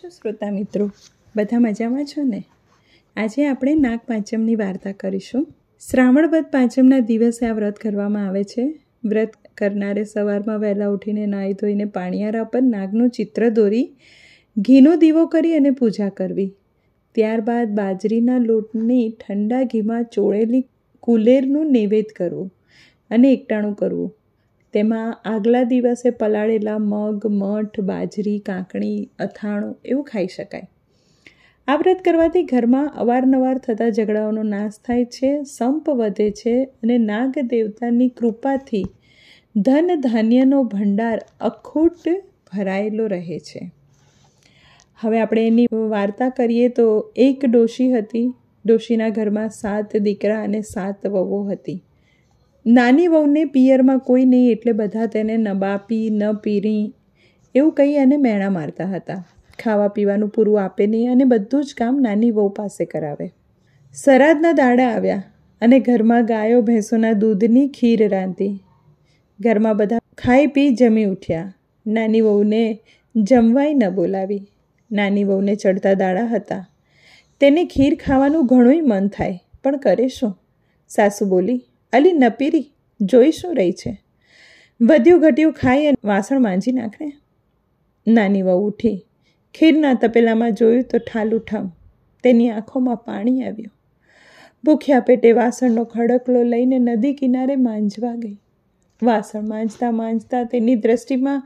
છો શ્રોતા મિત્રો બધા મજામાં છો ને આજે આપણે નાગ પાંચમની વાર્તા કરીશું શ્રાવણ વ્રત પાંચમના દિવસે આ વ્રત કરવામાં આવે છે વ્રત કરનારે સવારમાં વહેલા ઉઠીને નાહી ધોઈને પાણિયારા પર નાગનું ચિત્ર દોરી ઘીનો દીવો કરી અને પૂજા કરવી ત્યારબાદ બાજરીના લોટની ઠંડા ઘીમાં ચોળેલી કુલેરનું નૈવેદ્ય કરવું અને એકટાણું કરવું તેમાં આગલા દિવસે પલાળેલા મગ મઠ બાજરી કાંકણી અથાણું એવું ખાઈ શકાય આ વ્રત કરવાથી ઘરમાં અવારનવાર થતા ઝઘડાઓનો નાશ થાય છે સંપ વધે છે અને નાગ દેવતાની કૃપાથી ધન ધાન્યનો ભંડાર અખૂટ ભરાયેલો રહે છે હવે આપણે એની વાર્તા કરીએ તો એક ડોશી હતી ડોશીના ઘરમાં સાત દીકરા અને સાત વહુ હતી નાની વહુને પિયરમાં કોઈ નહીં એટલે બધા તેને ન બાપી ન પીરી એવું કહી અને મેણા મારતા હતા ખાવા પીવાનું પૂરું આપે નહીં અને બધું જ કામ નાની વહુ પાસે કરાવે સરાદના દાડા આવ્યા અને ઘરમાં ગાયો ભેંસોના દૂધની ખીર રાંધી ઘરમાં બધા ખાઈ પી જમી ઉઠ્યા નાની વહુને જમવાય ન બોલાવી નાની વહુને ચડતા દાડા હતા તેને ખીર ખાવાનું ઘણુંય મન થાય પણ કરે શું સાસુ બોલી અલી નપીરી જોઈ શું રહી છે વધ્યું ઘટ્યું ખાઈ અને વાસણ માંજી નાખે નાની વહુ ઉઠી ખીરના તપેલામાં જોયું તો ઠાલું ઠામ તેની આંખોમાં પાણી આવ્યું ભૂખ્યા પેટે વાસણનો ખડકલો લઈને નદી કિનારે માંજવા ગઈ વાસણ માંજતા માંજતા તેની દ્રષ્ટિમાં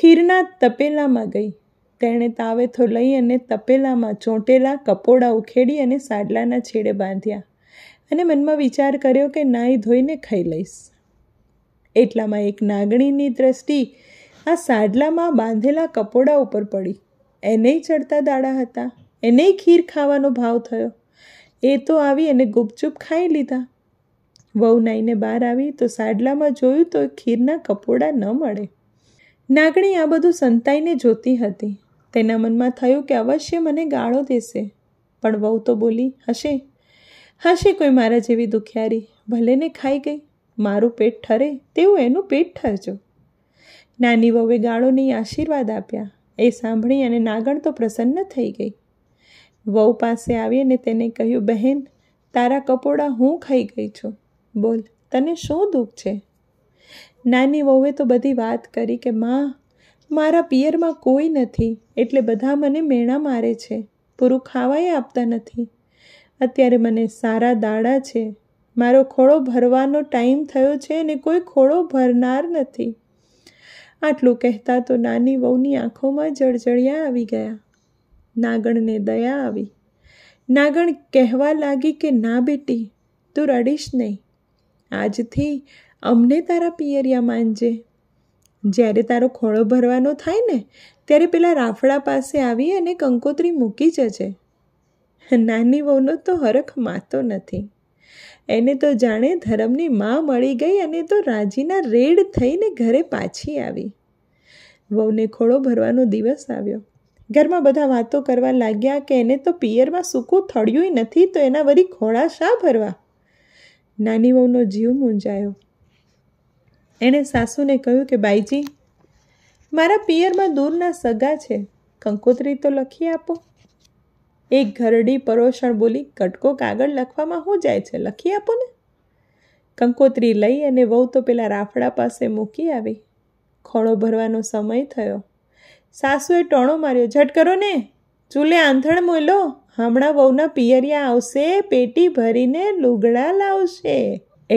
ખીરના તપેલામાં ગઈ તેણે તાવેથો લઈ અને તપેલામાં ચોંટેલા કપોડા ઉખેડી અને સાડલાના છેડે બાંધ્યા અને મનમાં વિચાર કર્યો કે નાહી ધોઈને ખાઈ લઈશ એટલામાં એક નાગણીની દ્રષ્ટિ આ સાડલામાં બાંધેલા કપોડા ઉપર પડી એને ચડતા દાડા હતા એને ખીર ખાવાનો ભાવ થયો એ તો આવી એને ગુપચૂપ ખાઈ લીધા વહુ નાઈને બહાર આવી તો સાડલામાં જોયું તો ખીરના કપોડા ન મળે નાગણી આ બધું સંતાઈને જોતી હતી તેના મનમાં થયું કે અવશ્ય મને ગાળો દેશે પણ વહુ તો બોલી હશે હશે કોઈ મારા જેવી દુખિયારી ભલે ને ખાઈ ગઈ મારું પેટ ઠરે તેવું એનું પેટ ઠરજો નાની વહુએ ગાળોની આશીર્વાદ આપ્યા એ સાંભળી અને નાગણ તો પ્રસન્ન થઈ ગઈ વહુ પાસે આવી અને તેને કહ્યું બહેન તારા કપોડા હું ખાઈ ગઈ છું બોલ તને શું દુઃખ છે નાની વહુએ તો બધી વાત કરી કે માં મારા પિયરમાં કોઈ નથી એટલે બધા મને મેણા મારે છે પૂરું ખાવાય આપતા નથી અત્યારે મને સારા દાડા છે મારો ખોળો ભરવાનો ટાઈમ થયો છે અને કોઈ ખોળો ભરનાર નથી આટલું કહેતા તો નાની વહુની આંખોમાં જળજળિયા આવી ગયા નાગણને દયા આવી નાગણ કહેવા લાગી કે ના બેટી તું રડીશ નહીં આજથી અમને તારા પિયરિયા માનજે જ્યારે તારો ખોળો ભરવાનો થાય ને ત્યારે પેલા રાફડા પાસે આવી અને કંકોત્રી મૂકી જજે નાની વહુનો તો હરખ માતો નથી એને તો જાણે ધરમની મા મળી ગઈ અને તો રાજીના રેડ થઈને ઘરે પાછી આવી વહુને ખોળો ભરવાનો દિવસ આવ્યો ઘરમાં બધા વાતો કરવા લાગ્યા કે એને તો પિયરમાં સૂકું થળ્યું નથી તો એના વરી ખોળા શા ભરવા નાની વહુનો જીવ મૂંઝાયો એણે સાસુને કહ્યું કે બાઈજી મારા પિયરમાં દૂરના સગા છે કંકોત્રી તો લખી આપો એક ઘરડી પરોષણ બોલી કટકો કાગળ લખવામાં હું જાય છે લખી આપો ને કંકોત્રી લઈ અને વહુ તો પેલા રાફડા પાસે મૂકી આવી ખોળો ભરવાનો સમય થયો સાસુએ ટોણો માર્યો ઝટ કરો ને ચૂલે આંધણ મોલો હમણાં વહુના પિયરિયા આવશે પેટી ભરીને લુગડા લાવશે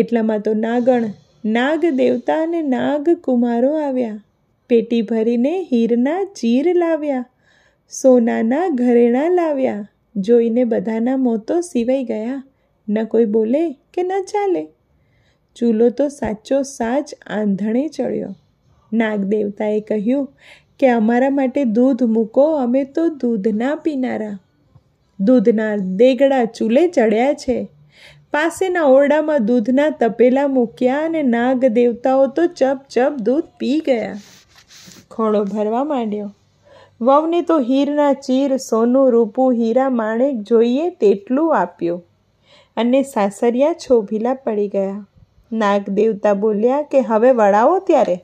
એટલામાં તો નાગણ નાગ દેવતા અને નાગ કુમારો આવ્યા પેટી ભરીને હીરના ચીર લાવ્યા સોનાના ઘરેણા લાવ્યા જોઈને બધાના મોં તો સિવાઈ ગયા ન કોઈ બોલે કે ન ચાલે ચૂલો તો સાચો સાચ આંધણે ચડ્યો નાગદેવતાએ કહ્યું કે અમારા માટે દૂધ મૂકો અમે તો દૂધના પીનારા દૂધના દેગડા ચૂલે ચડ્યા છે પાસેના ઓરડામાં દૂધના તપેલા મૂક્યા અને નાગ દેવતાઓ તો ચપ ચપ દૂધ પી ગયા ખોળો ભરવા માંડ્યો વવને તો હીરના ચીર સોનું રૂપું હીરા માણેક જોઈએ તેટલું આપ્યું અને સાસરિયા છોભીલા પડી ગયા નાગ દેવતા બોલ્યા કે હવે વળાવો ત્યારે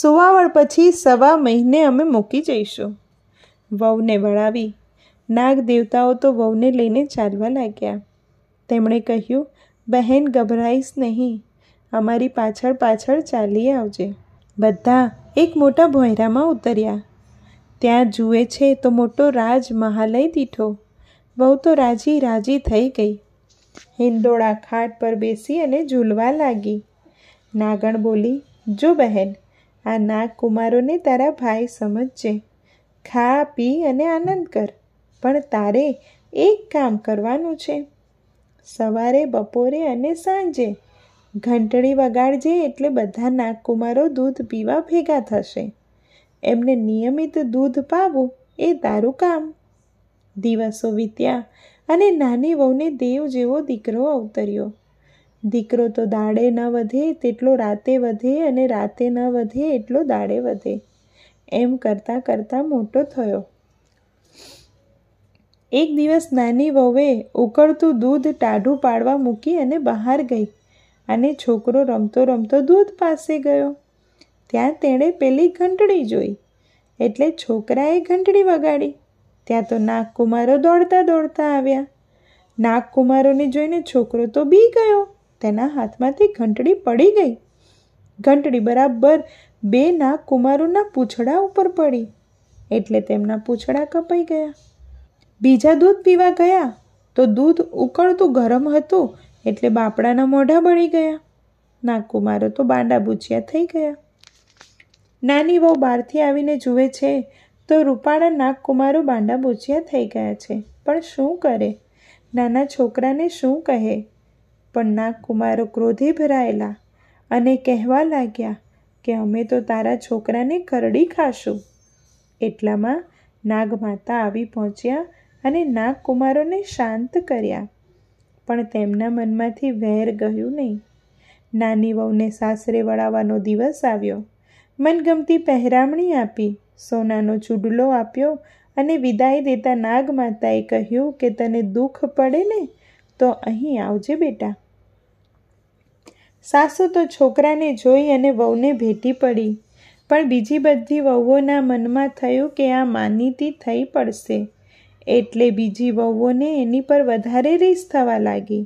સુવાવળ પછી સવા મહિને અમે મૂકી જઈશું વહુને વળાવી નાગ દેવતાઓ તો વહુને લઈને ચાલવા લાગ્યા તેમણે કહ્યું બહેન ગભરાઈશ નહીં અમારી પાછળ પાછળ ચાલી આવજે બધા એક મોટા ભોયરામાં ઉતર્યા ત્યાં જુએ છે તો મોટો રાજ મહાલય દીઠો બહુ તો રાજી રાજી થઈ ગઈ હિંડોળા ખાટ પર બેસી અને ઝૂલવા લાગી નાગણ બોલી જો બહેન આ નાગકુમારોને તારા ભાઈ સમજજે ખા પી અને આનંદ કર પણ તારે એક કામ કરવાનું છે સવારે બપોરે અને સાંજે ઘંટડી વગાડજે એટલે બધા નાગકુમારો દૂધ પીવા ભેગા થશે એમને નિયમિત દૂધ પાવું એ તારું કામ દિવસો વીત્યા અને નાની વહુને દેવ જેવો દીકરો અવતર્યો દીકરો તો દાડે ન વધે તેટલો રાતે વધે અને રાતે ન વધે એટલો દાડે વધે એમ કરતાં કરતાં મોટો થયો એક દિવસ નાની વહુએ ઉકળતું દૂધ ટાઢું પાડવા મૂકી અને બહાર ગઈ અને છોકરો રમતો રમતો દૂધ પાસે ગયો ત્યાં તેણે પેલી ઘંટડી જોઈ એટલે છોકરાએ ઘંટડી વગાડી ત્યાં તો નાગકુમારો દોડતા દોડતા આવ્યા નાગકુમારોને જોઈને છોકરો તો બી ગયો તેના હાથમાંથી ઘંટડી પડી ગઈ ઘંટડી બરાબર બે નાગકુમારોના પૂંછડા ઉપર પડી એટલે તેમના પૂંછડા કપાઈ ગયા બીજા દૂધ પીવા ગયા તો દૂધ ઉકળતું ગરમ હતું એટલે બાપડાના મોઢા બળી ગયા નાગકુમારો તો બાંડા બૂચિયા થઈ ગયા નાની વહુ બહારથી આવીને જુએ છે તો રૂપાળા નાગકુમારો બાંડા બોચિયા થઈ ગયા છે પણ શું કરે નાના છોકરાને શું કહે પણ નાગકુમારો ક્રોધે ભરાયેલા અને કહેવા લાગ્યા કે અમે તો તારા છોકરાને કરડી ખાશું એટલામાં નાગમાતા આવી પહોંચ્યા અને નાગકુમારોને શાંત કર્યા પણ તેમના મનમાંથી વેર ગયું નહીં નાની વહુને સાસરે વળાવવાનો દિવસ આવ્યો મનગમતી પહેરામણી આપી સોનાનો ચૂડલો આપ્યો અને વિદાય દેતા નાગમાતાએ કહ્યું કે તને દુઃખ પડે ને તો અહીં આવજે બેટા સાસુ તો છોકરાને જોઈ અને વહુને ભેટી પડી પણ બીજી બધી વહુઓના મનમાં થયું કે આ માનીતી થઈ પડશે એટલે બીજી વહુઓને એની પર વધારે રીસ થવા લાગી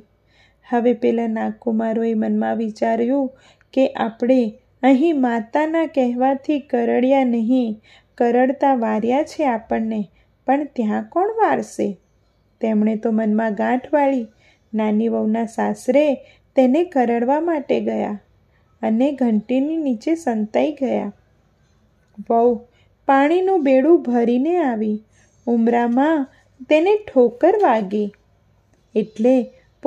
હવે પેલા નાગકુમારોએ મનમાં વિચાર્યું કે આપણે અહીં માતાના કહેવાથી કરડ્યા નહીં કરડતા વાર્યા છે આપણને પણ ત્યાં કોણ વારશે તેમણે તો મનમાં ગાંઠ વાળી નાની વહુના સાસરે તેને કરડવા માટે ગયા અને ઘંટીની નીચે સંતાઈ ગયા વહુ પાણીનું બેડું ભરીને આવી ઉમરામાં તેને ઠોકર વાગી એટલે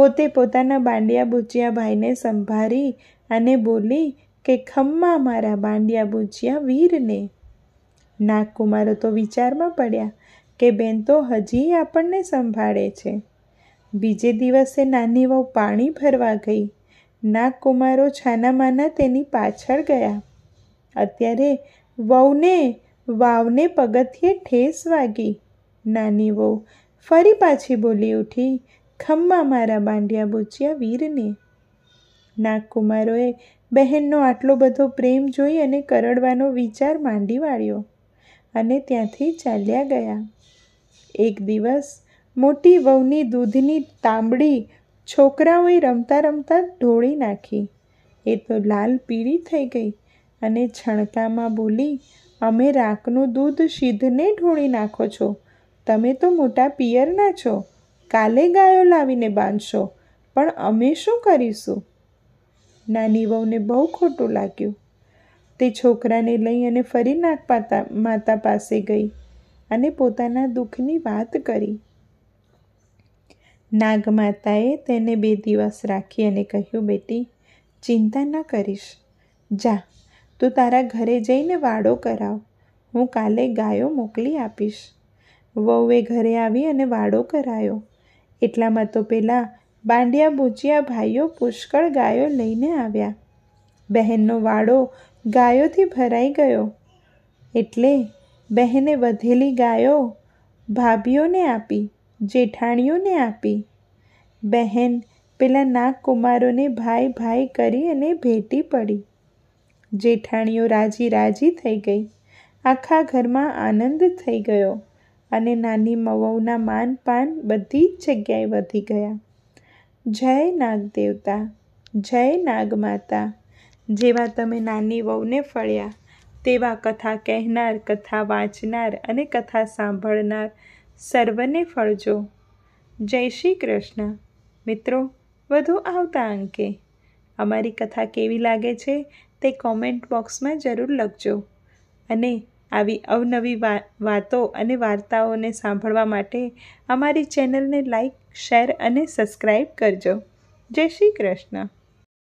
પોતે પોતાના બાંડિયા બુચિયા ભાઈને સંભાળી અને બોલી કે ખમ્મા મારા બાંડિયા બુજ્યા વીરને નાગકુમારો તો વિચારમાં પડ્યા કે બેન તો હજી આપણને સંભાળે છે બીજે દિવસે નાની વહુ પાણી ભરવા ગઈ નાગકુમારો છાનામાના તેની પાછળ ગયા અત્યારે વહુને વાવને પગથિયે ઠેસ વાગી નાની વહુ ફરી પાછી બોલી ઉઠી ખમ્મા મારા બાંડિયા બુજિયા વીરને નાગકુમારોએ બહેનનો આટલો બધો પ્રેમ જોઈ અને કરડવાનો વિચાર માંડી વાળ્યો અને ત્યાંથી ચાલ્યા ગયા એક દિવસ મોટી વહુની દૂધની તાંબડી છોકરાઓએ રમતા રમતા ઢોળી નાખી એ તો લાલ પીળી થઈ ગઈ અને છણકામાં બોલી અમે રાખનું દૂધ સીધને ઢોળી નાખો છો તમે તો મોટા પિયરના છો કાલે ગાયો લાવીને બાંધશો પણ અમે શું કરીશું નાની વહુને બહુ ખોટું લાગ્યું તે છોકરાને લઈ અને ફરી નાગપાતા માતા પાસે ગઈ અને પોતાના દુઃખની વાત કરી નાગ માતાએ તેને બે દિવસ રાખી અને કહ્યું બેટી ચિંતા ન કરીશ જા તું તારા ઘરે જઈને વાડો કરાવ હું કાલે ગાયો મોકલી આપીશ વહુએ ઘરે આવી અને વાડો કરાયો એટલામાં તો પેલા બાંડિયા ભુજિયા ભાઈઓ પુષ્કળ ગાયો લઈને આવ્યા બહેનનો વાડો ગાયોથી ભરાઈ ગયો એટલે બહેને વધેલી ગાયો ભાભીઓને આપી જેઠાણીઓને આપી બહેન પેલા નાગકુમારોને ભાઈ ભાઈ કરી અને ભેટી પડી જેઠાણીઓ રાજી રાજી થઈ ગઈ આખા ઘરમાં આનંદ થઈ ગયો અને નાની મવઉના માન પાન બધી જ જગ્યાએ વધી ગયા જય નાગ દેવતા જય નાગ માતા જેવા તમે નાની વહુને ફળ્યા તેવા કથા કહેનાર કથા વાંચનાર અને કથા સાંભળનાર સર્વને ફળજો જય શ્રી કૃષ્ણ મિત્રો વધુ આવતા અંકે અમારી કથા કેવી લાગે છે તે કોમેન્ટ બોક્સમાં જરૂર લખજો અને આવી અવનવી વાતો અને વાર્તાઓને સાંભળવા માટે અમારી ચેનલને લાઈક શેર અને સબસ્ક્રાઈબ કરજો જય શ્રી કૃષ્ણ